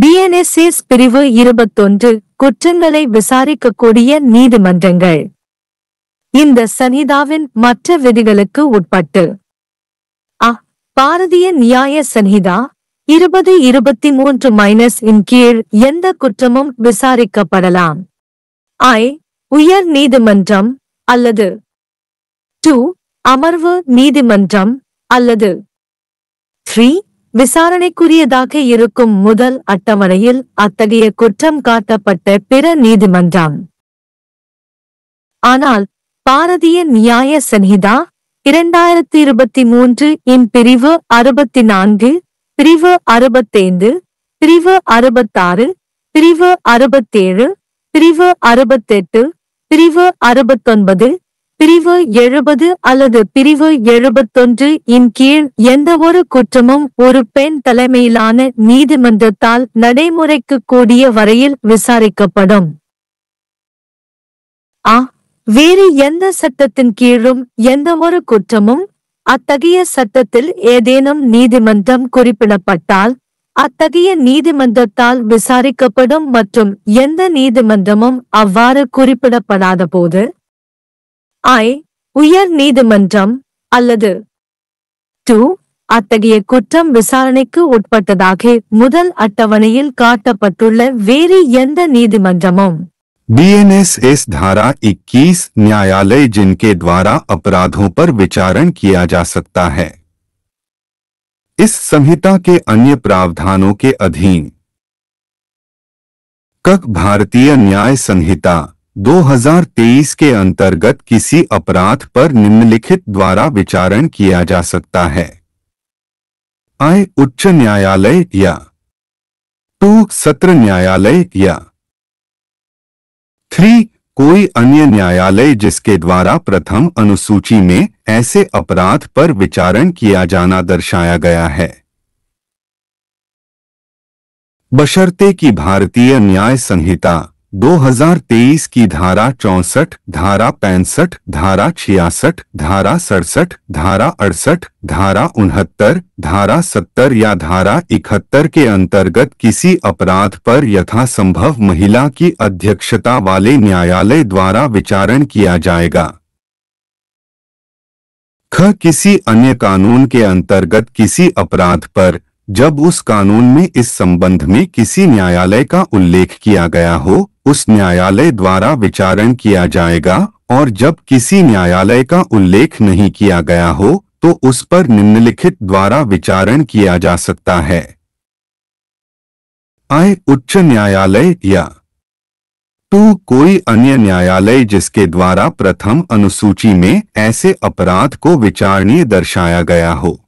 BNSS பிரிவு இருபத்தொன்று குற்றங்களை விசாரிக்கக்கூடிய நீதிமன்றங்கள் இந்த சனிதாவின் மற்ற விதிகளுக்கு உட்பட்டு அ பாரதிய நியாய சனிதா இருபது இருபத்தி மூன்று மைனஸ் இன் கீழ் எந்த குற்றமும் விசாரிக்கப்படலாம் ஐ உயர் நீதிமன்றம் அல்லது டூ அமர்வு நீதிமன்றம் அல்லது த்ரீ விசாரணைக்குரியதாக இருக்கும் முதல் அட்டவணையில் அத்தகைய குற்றம் காட்டப்பட்ட பிற நீதிமன்றம் ஆனால் பாரதிய நியாய சன்ஹிதா இரண்டாயிரத்தி இருபத்தி மூன்று இன் பிரிவு அறுபத்தி நான்கு பிரிவு அறுபத்தைந்து பிரிவு அறுபத்தாறு பிரிவு அறுபத்தேழு பிரிவு அறுபத்தெட்டு பிரிவு அறுபத்தொன்பது பிரிவு எழுபது அல்லது பிரிவு எழுபத்தொன்று இன் கீழ் ஒரு குற்றமும் ஒரு பெண் தலைமையிலான நீதிமன்றத்தால் நடைமுறைக்கு கூடிய வரையில் விசாரிக்கப்படும் ஆ வேறு எந்த சட்டத்தின் கீழும் எந்த ஒரு குற்றமும் அத்தகைய சட்டத்தில் ஏதேனும் நீதிமன்றம் குறிப்பிடப்பட்டால் அத்தகைய நீதிமன்றத்தால் விசாரிக்கப்படும் மற்றும் எந்த நீதிமன்றமும் அவ்வாறு குறிப்பிடப்படாத போது ஐ உயர் நீதி மன்றம் அல்லது 2 அத்தகைய குற்றம் விசாரிணைக்கு உட்பட்டதாக முதல் சட்டவனையில் காட்டப்பட்டுள்ள வேரி என்ற நீதி மன்றமோ பிஎன்எஸ்எஸ் ধারা 21 न्यायालय जिनके द्वारा अपराधों पर विचारण किया जा सकता है इस संहिता के अन्य प्रावधानों के अधीन கக் भारतीय न्याय संहिता 2023 के अंतर्गत किसी अपराध पर निम्नलिखित द्वारा विचारण किया जा सकता है आय उच्च न्यायालय या टू सत्र न्यायालय या थ्री कोई अन्य न्यायालय जिसके द्वारा प्रथम अनुसूची में ऐसे अपराध पर विचारण किया जाना दर्शाया गया है बशर्ते की भारतीय न्याय संहिता 2023 की धारा चौसठ धारा पैंसठ धारा छियासठ धारा सड़सठ धारा अड़सठ धारा उनहत्तर धारा सत्तर या धारा इकहत्तर के अंतर्गत किसी अपराध पर यथासंभव महिला की अध्यक्षता वाले न्यायालय द्वारा विचारण किया जाएगा ख किसी अन्य कानून के अंतर्गत किसी अपराध पर जब उस कानून में इस संबंध में किसी न्यायालय का उल्लेख किया गया हो उस न्यायालय द्वारा विचारण किया जाएगा और जब किसी न्यायालय का उल्लेख नहीं किया गया हो तो उस पर निम्नलिखित द्वारा विचारण किया जा सकता है आय उच्च न्यायालय या टू कोई अन्य न्यायालय जिसके द्वारा प्रथम अनुसूची में ऐसे अपराध को विचारणीय दर्शाया गया हो